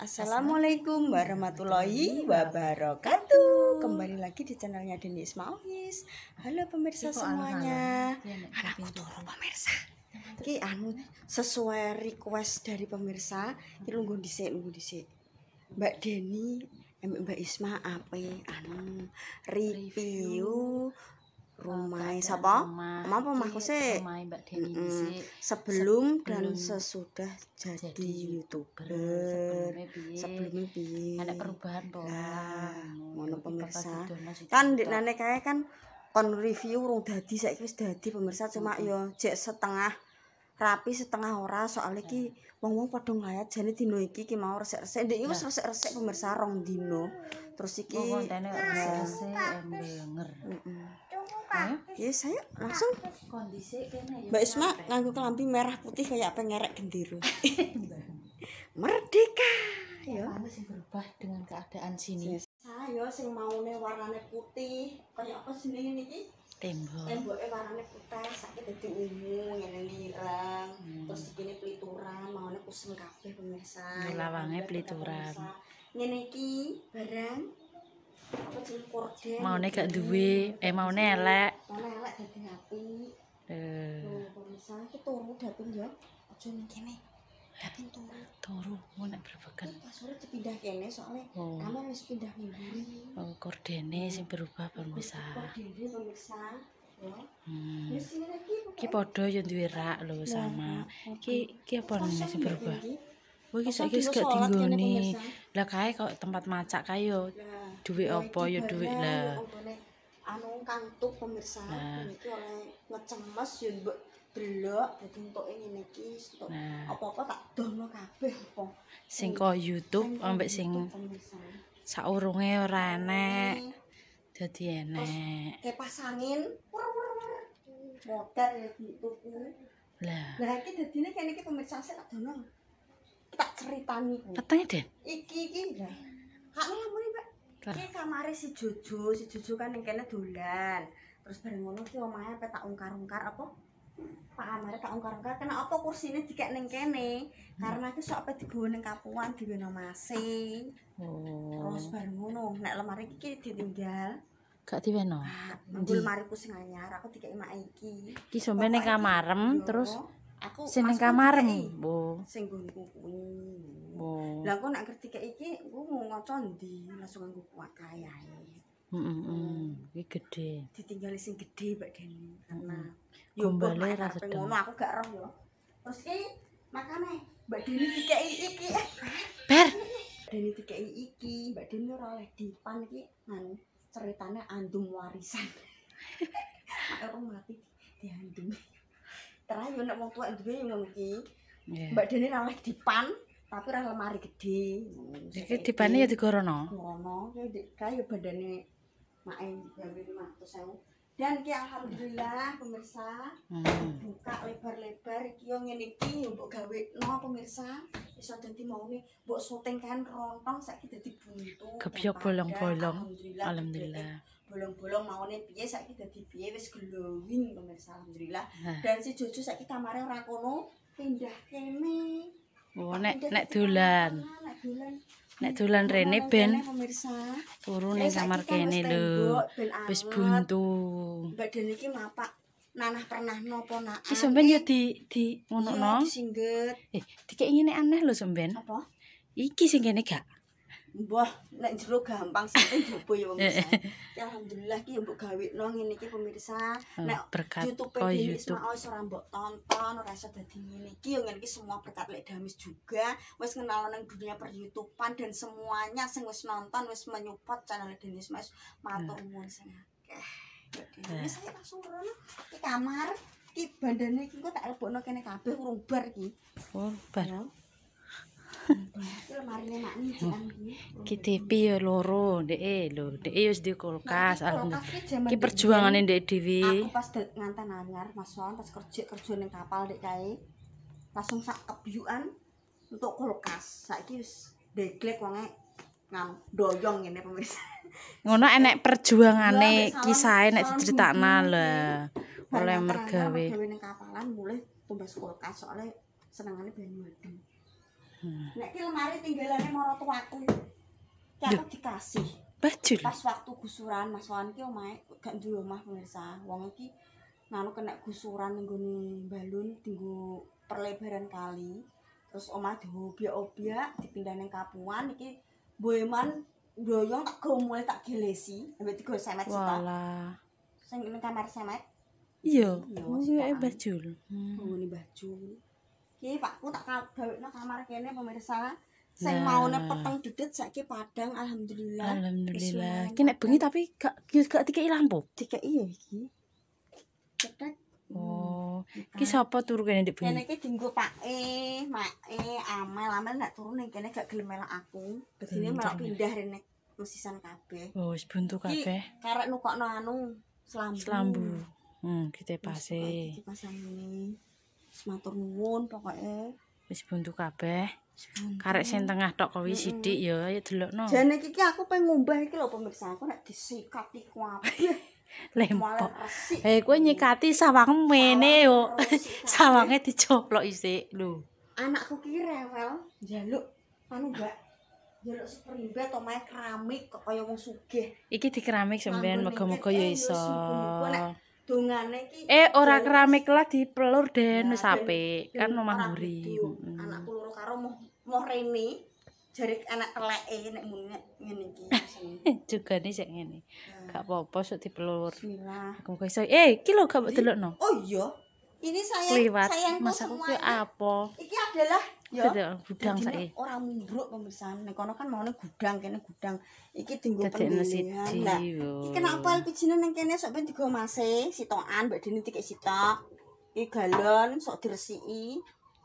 Assalamualaikum warahmatullahi wabarakatuh. Kembali lagi di channelnya Deni Ismaolis. Halo pemirsa semuanya. Anakku iya, turu pemirsa. Ki anu sesuai request dari pemirsa, ki lungguh dhisik, di dhisik. Mbak Deni Mbak Isma apa anu review rumah oh, siapa mama apa mahku sih sebelum dan sesudah jadi, youtuber sebelum ini ada perubahan po nah, mono kan di nane kaya kan kon review rung dadi saya kis dadi pemirsa cuma yo cek setengah rapi setengah ora soalnya ki wong wong padha ngayat jane dino iki ki mau resik resik ndek iku resik resik pemirsa rong dino terus iki wong wong tene resik resik ember Ayo, yes, ayo langsung. Ya. Mbak Isma nganggu kelambi merah putih kayak pengerek gendero. Merdeka. Ya, iya. sing berubah dengan keadaan sini. Ayo sing maune warnane putih, kayak apa jenenge niki? Tembok. Temboke warnane putih, sakit dadi ungu, ngene ireng. Hmm. Terus iki pelituran, maune kusem kabeh pemirsa. Lawange pelituran. Ngene iki barang mau nih gak duwe eh mau nih elek mau nih elek dari hati misalnya eh. itu turu dapin ya aja gini dapin turu turu mau nih berbagai pas sore dipindah kene soalnya oh. kamar harus pindah mimpi oh, kordene sih berubah pemirsa kordene pemirsa Hmm. Ki padha yo duwe rak lho sama. Ki ki apa nang sing berubah. Kowe iki saiki gak tinggoni. Lah kae kok tempat maca kae yo. duwe apa ya duwe lah anu kang tuh pemirsa niki oleh ngecemes yo mbok delok dadi entuk ngene iki apa-apa tak dono kabeh apa sing kok YouTube ambek sing saurunge ora enek dadi enek ke pasangin pur pur YouTube lah lah iki dadine kene iki pemirsa sik tak dono tak ceritani kuwi petenge den iki iki lah kak Iki kamare si Jojo, si Jojo kan ning kene dolan. Terus bareng ngono ki omahe apa tak ungkar-ungkar apa? Pak kamare tak ungkar-ungkar kena apa kursine dikek ning kene? Karena iki sok pe digowo ning kapuan di Weno Oh. Terus bareng ngono nek lemari iki ditinggal. Gak di Weno. Ah, lemari ku sing anyar aku dikek mak iki. Iki sampe ning kamarem terus aku seneng kamar bu sing gunku kuwi bu lah aku nak ngerti kayak iki aku mau ngocon di langsung aku kuat kaya ya Mm -mm. Hmm, gede. Ditinggali sing gede Pak Deni. Karena mm. gombale ra sedep. aku gak roh ya. Terus iki makane Mbak Deni dikeki iki. Ber. Deni dikeki iki, Mbak Deni ora oleh dipan iki nang ceritane andum warisan. aku mati diandum. terayu nek wong tuwa duwe ngono iki. Mbak Dene ra dipan, tapi ra lemari gedhe. Iki dipane ya digorono. Digorono, kae bandane mak e 500.000. Dan ki alhamdulillah pemirsa, hmm. buka lebar-lebar iki yo ngene iki mbok gawe pemirsa. Iso dadi mau mbok syuting kan rontong saiki dadi buntu. Gebyok bolong-bolong. alhamdulillah. bolong-bolong mau nih piye saiki dadi piye wis glowing pemirsa alhamdulillah dan si Jojo saiki tamare ora kono pindah kene oh nek ah, nek dolan nek dolan rene ben pemirsa turu ning eh, kamar kene lho wis buntu badan iki mapak nanah pernah nopo nak iso ben yo di di ngono no eh dikek ngene aneh lho somben apa iki sing kene gak Wah, nek jero gampang sing jobo ya pemirsa. Eh, eh. ya, alhamdulillah ki ya mbok gawekno ngene iki pemirsa. Oh, nek berkat oh, YouTube oh, ini YouTube. mau ora mbok tonton, ora iso dadi ngene iki ya ngene semua berkat Lek Damis juga. Wis kenal nang dunia per YouTubean dan semuanya sing wis nonton wis menyupport channel Denis Mas. Matur nah. nuwun sing akeh. Wis saya langsung rono di kamar. Ki bandane iki kok tak lebokno kene kabeh urung bar Oh, bar. Ya. Kita ya loro deh e, lho, deh e wis di kulkas alhamdulillah. Ki perjuangane ndek dhewe. Aku pas ngantar anyar Mas Soan pas kerja kerja ning kapal ndek Kai Langsung sak kebyukan untuk kulkas. Saiki wis deklek wonge ngam doyong ngene pemirsa. Ngono enek perjuangane iya, kisah nek cerita lah. Oleh mergawe. Mergawe ning kapalan mulih tumbas kulkas soalnya senengane banyu Hmm. Nek ki lemari tinggalane maro tuaku. Cak dikasih. Baju. Pas waktu gusuran Mas Wan ki omahe gak duwe omah pemirsa. Wong iki nanu kena gusuran nenggo balun tinggu perlebaran kali. Terus omah diobyak-obyak dipindah ning kapuan iki boeman doyong tak gomule tak gelesi ambek tiga semet sita. Walah. Sing kamar semet. Iya, iya, iya, iya, iya, iya, iya, iki Pakku tak gawekno kamar kene pemirsa. Sing nah. maune peteng dudet saiki padang alhamdulillah. Alhamdulillah. Ki nek bengi tapi gak gak dikeki lampu. dikei ya iki. Cekat. Oh, hmm. sapa turu kene ndek bengi? Kene iki dinggo Pak E, Mak E, Amel, Amel gak turu ning kene gak gelem melok aku. Besine malah hmm, pindah rene kusisan kabeh. Oh, wis buntu kabeh. Ki karek nukokno anu selambu. Hmm, kita pasé. Kita pasang ini. matur nuwun pokoke wis buntu kabeh karek sing tengah tok kuwi sithik ya ayo delokno jane iki aku pengen iki lho pemirsa aku nek disikat iki kuwi lempok eh kowe nyikati sawang mene yo sawange dicoplok isik lho anakku ki rewel njaluk anu mbak njaluk superimbe to mae keramik kok kaya wong sugih iki dikeramik sampean muga-muga ya eh, iso dongane iki eh ora keramik lah dipelur den nah, wis apik kan omah mburi hmm. anakku loro karo moh moh rene jari anak teleke nek muni ngene iki juga nih sik ngene nah. gak apa-apa sok dipelur muga iso eh iki lho gak delokno oh iya ini sayang Liwat. sayangku Mas aku semua apa adalah ya gudang saiki. Orang mundruk pemirsaan nek kono kan maune gudang kene gudang. Iki dienggo pendinginan. Nah, iki kenapa LPG-ne nang kene sok ben digomase sitokan mbak Deni iki sitok. Iki galon sok diresiki.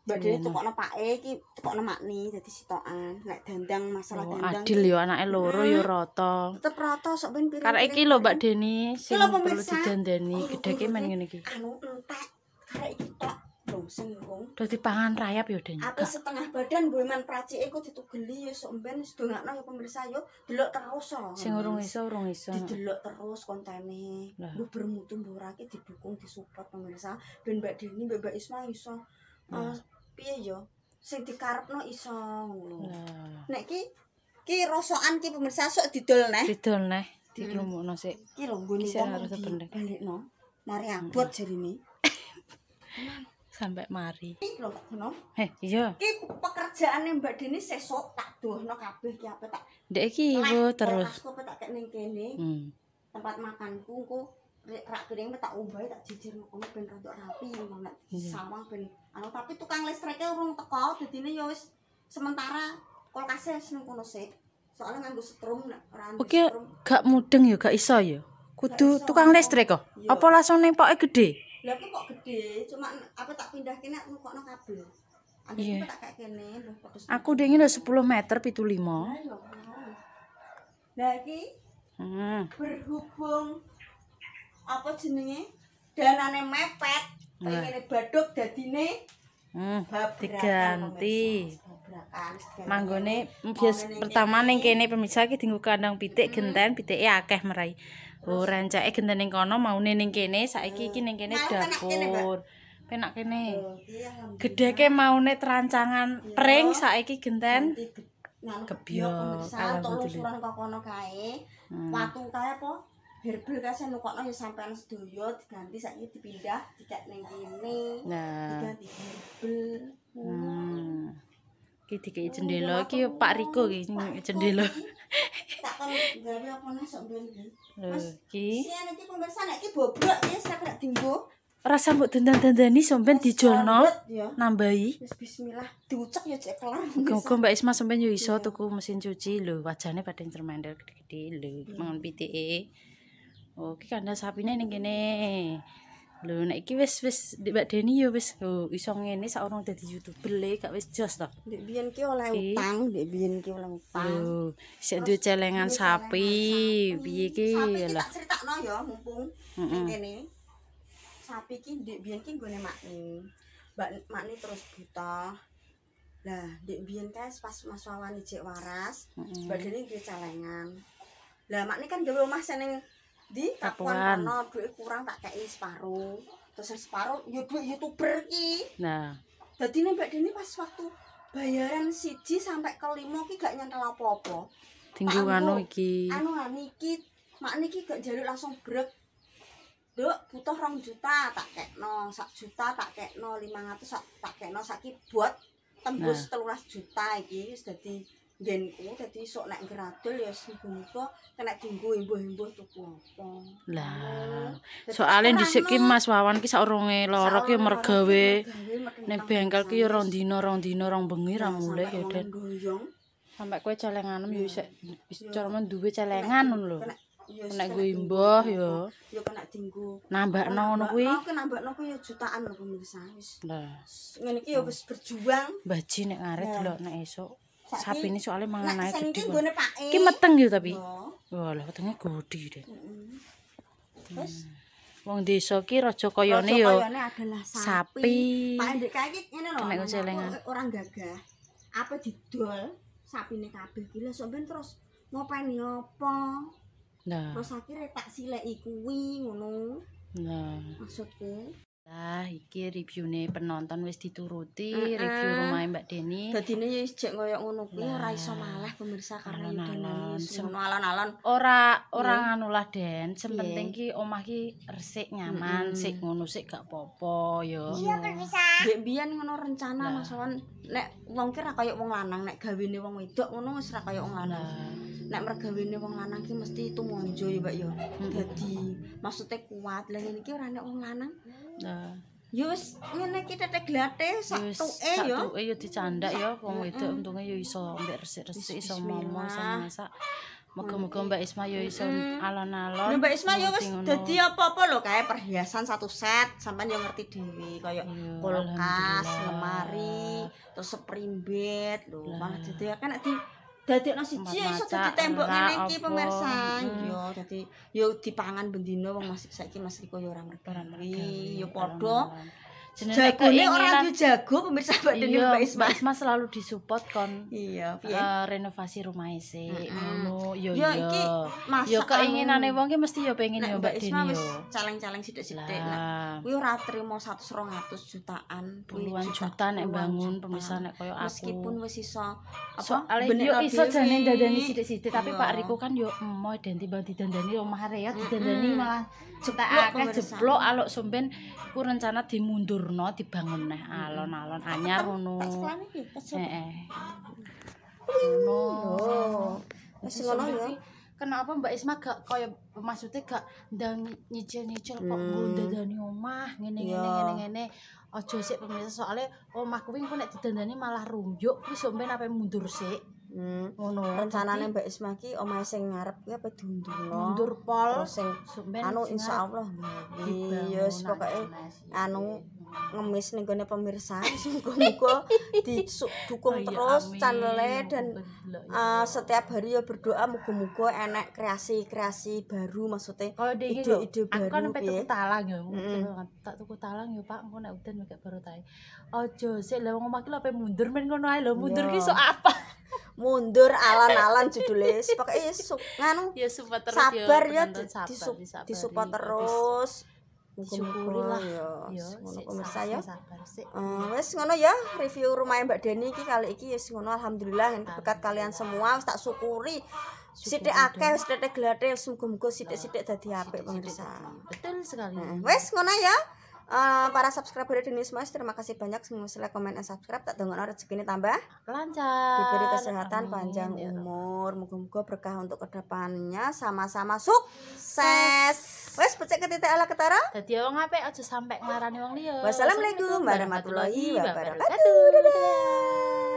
Mbak Dini tukokno pake iki tukokno makni dadi sitokan. Nek dandang masalah oh, dandang. adil yo anake loro yo rata. Tetep rata sok ben pirang. Karena iki lho Mbak Dini sing perlu didandani oh, gedheke oh, men ngene iki. Anu entek. Karena iki tok sing rung. Dadi pangan rayap yo den. Ape setengah badan Bu Iman pracike ku ditugeli yo sok sedongakno pemirsa yo delok terus. Sing urung iso urung iso. Didelok terus kontene. Lu bermutu mbok ora ki didukung disupport pemirsa ben Mbak Deni Mbak, Isma iso eh, piye yo sing dikarepno iso Nek ki ki rosokan ki pemirsa sok didol neh. Didol neh. Dirumukno sik. Ki lho nggone kok. Balikno. Mari abot jerine. sampai mari. Iki loh, ngono. Heh, iya. Iki pekerjaane Mbak Deni sesuk tak duhno kabeh iki apa tak. Ndek iki ibu terus. Aku tak kek ning kene. Hmm. Tempat makanku ku rak piring tak ubah tak jijir ngono ben rada rapi banget. Sawang ben anu tapi tukang listrike urung teko dadine ya wis sementara kulkasnya wis ning sik. Soale nganggo setrum nek ora nganggo Oke, gak mudeng ya gak iso ya. Kudu tukang listrik Apa langsung nempoke gede? Lha aku kok gede, cuma apa tak pindah kene aku kok no kabel. Aku yeah. tak kayak kene, Aku dingin lo 10 meter pitu lima. Nah ini hmm. berhubung apa jenenge danane mepet, nah. ini badok jadi ini hmm. ganti. Manggone bias pertama neng kene pemirsa kita tunggu kandang pitik genten pitik ya akeh meraih. Oh, rancake e genten ning kono, maune ning kene, saiki iki ning kene dapur. Penak kene. Gedheke maune trancangan pring saiki genten kebyo. Alhamdulillah. Turun kono kae. Watu hmm. kae apa? Herbal kae sing nukokno ya sampean sedoyo diganti saiki dipindah dicet ning kene. Diganti herbal. Hmm. Hmm. Iki dikei jendela iki Pak Riko iki jendela. rasa mbok dendan-dendani somben dijolno nambahi bismillah diucek ya cek kelar gogo mbak isma somben yo iso tuku mesin cuci lho wajane padha cermender gede-gede lho mangan pitike oh iki kandang sapine ning kene lho nek iki wis wis Mbak Deni yo wis iso ngene sak urung dadi YouTuber le kak wis jos to nek biyen ki oleh utang nek biyen ki oleh utang lho duwe celengan sapi piye ki lho sapi tak critakno yo mumpung mm -hmm. sapi ki nek biyen ki gone makni Mbak makni terus buta lah nek biyen tes pas mas wawan waras mm -hmm. Mbak Deni duwe celengan lah makni kan gawe omah seneng di tatuan kono kurang tak kei separo terus separo yo duwe youtuber iki nah dadi nek dene pas waktu bayaran siji sampai kelima iki gak nyentel apa-apa tinggu anu iki anu ah, ngene iki mak niki gak jaluk langsung brek Duk, butuh rong juta tak kekno, 1 juta tak kekno, lima ngatu tak kekno, saki buat tembus nah. juta iki, sudah denku dadi sok nek gradul ya sibuko kena dinggo imboh-imboh tuku apa. Lah, oh. soalnya dhisik ki Mas Wawan ki sak urunge lara ki mergawe ning bengkel ki ora dina rong dina rong bengi ra mulih ya Den. Sampai kowe celengan ya sik cara duwe celengan ngono lho. Nek gue imbah ya. Ya kena dinggo. Nambakno ngono kuwi. Kok nambakno kuwi ya jutaan lho pemirsa wis. Lah, ngene iki ya wis berjuang. Mbah Ji nek ngarep delok nek esuk sapi ini soalnya mangan nah, aja gede gue nepak gitu tapi oh. wah lah ketengnya gede deh terus hmm. Wong desa ki raja koyone yo adalah sapi. Pak Endek kae ngene lho. Orang gagah. Apa didol sapine kabeh ki lho ben terus ngopeni apa? Nah. Terus akhirnya tak silek kuwi ngono. Nah. Maksudku Lah iki reviewne penonton wis dituruti, review rumah Mbak Deni. Dadine ya wis jek koyo ngono kuwi ora iso malah pemirsa karena yo dene semono alon-alon. Ora ora yeah. lah Den, sepenting yeah. ki omah ki resik nyaman, mm -hmm. sik ngono sik gak popo yo. Iya pemirsa. Dek biyen ngono rencana nah. masalah nek wong ki ra koyo wong lanang, nek gawene wong wedok ngono wis ra koyo lanang. nek mergawene wong lanang ki mesti itu monjo ya Mbak ya. Dadi maksudnya kuat. Lah ngene iki ora nek wong lanang. Nah. Ya wis ngene iki tetek glate eh, tuke ya. Sak ya. tuke ya dicandak ya wong wedok untunge ya iso mbek resik-resik iso ngomong iso masak. Moga-moga Mbak Isma yo ya iso hmm. alon-alon. Mbak Isma yo ya wis dadi apa-apa lho kae perhiasan satu set sampean yo ngerti dhewe kaya iya, kulkas, lemari, terus seprimbet lho. Malah dadi kan di dadi nasi siji iso dadi tembok ngene iki pemirsa. Hmm. Yo iya, dadi yo dipangan bendino wong masih saiki Mas Riko yo ora mergi. Iya, yo padha jago ini orang tuh jago pemirsa Mbak Deni iya, Mbak Isma. Isma selalu disupport kon. Iya, uh, renovasi rumah isi. Ngono yo yo. Yo keinginane wong ki mesti yo pengen yo Mbak Deni. Mbak Isma wis caleng-caleng sithik-sithik. Kuwi ora satu 100 200 jutaan, puluhan juta nek bangun pemirsa nek koyo aku. Meskipun wis iso apa ben yo iso jane dandani sithik-sithik tapi iya. Pak Riko kan yo emoh dan tiba rumah omah di didandani malah coba akeh jeblok alok somben ku rencana dimundur Durno dibangun nih alon-alon anyar ngono. Heeh. Ngono. Wis ngono ya. Kenapa Mbak Isma gak kaya maksudnya gak ndang nyicil-nyicil kok hmm. ngundadani omah ngene-ngene ya. ngene-ngene aja sik pemirsa soalnya omah kuwi engko nek didandani malah runjuk kuwi sampean ape mundur sik hmm, ngono rencanane Mbak Isma ki omah sing ngarep kuwi ape diundurno mundur pol sing anu insyaallah iya pokoke anu ngemis ning gone pemirsa muga-muga didukung oh terus iya, dan uh, eh, setiap hari ya berdoa muga-muga enek kreasi-kreasi baru maksudnya ide-ide baru aku kan sampai tuku talang ya tak tuku talang ya Pak engko nek men gak baru tay Ojo sih, lo ngomong omah lo apa mundur main ngono ay lo Mundur ki ya. so apa? mundur alan-alan judulis, pakai ya nganu ya support terus ya, sabar ya di, disupport ya, terus disyukuri lah ya ngono pemirsa ya eh, wes ngono ya review rumah Mbak Deni ki kali iki ya, ngono alhamdulillah yang berkat kalian semua tak syukuri Sidik akeh wis tetek glate wis muga-muga sidik dadi apik pemirsa betul sekali eh, wis ngono ya Eh, para subscriber di Mas terima kasih banyak semua like, komen, dan subscribe tak dengar rezeki ini tambah lancar diberi kesehatan Amin. panjang ya. umur moga-moga berkah untuk kedepannya sama-sama sukses wes becek ketitik ala ketara jadi wong apa? aja sampai ngarani wong liya wassalamualaikum warahmatullahi wabarakatuh dadah